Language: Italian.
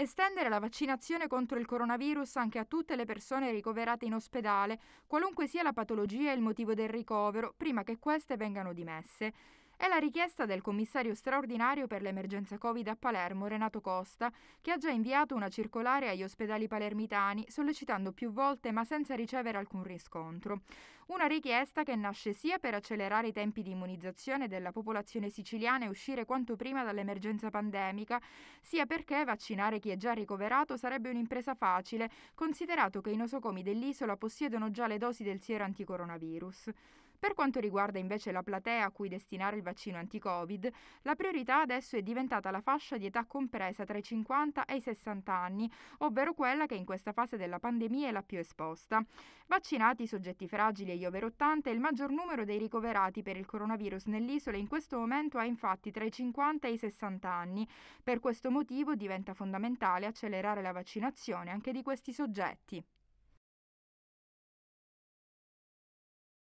Estendere la vaccinazione contro il coronavirus anche a tutte le persone ricoverate in ospedale, qualunque sia la patologia e il motivo del ricovero, prima che queste vengano dimesse. È la richiesta del commissario straordinario per l'emergenza Covid a Palermo, Renato Costa, che ha già inviato una circolare agli ospedali palermitani, sollecitando più volte ma senza ricevere alcun riscontro. Una richiesta che nasce sia per accelerare i tempi di immunizzazione della popolazione siciliana e uscire quanto prima dall'emergenza pandemica, sia perché vaccinare chi è già ricoverato sarebbe un'impresa facile, considerato che i nosocomi dell'isola possiedono già le dosi del siero anticoronavirus. Per quanto riguarda invece la platea a cui destinare il vaccino anti-Covid, la priorità adesso è diventata la fascia di età compresa tra i 50 e i 60 anni, ovvero quella che in questa fase della pandemia è la più esposta. Vaccinati i soggetti fragili e gli over 80, il maggior numero dei ricoverati per il coronavirus nell'isola in questo momento è infatti tra i 50 e i 60 anni. Per questo motivo diventa fondamentale accelerare la vaccinazione anche di questi soggetti.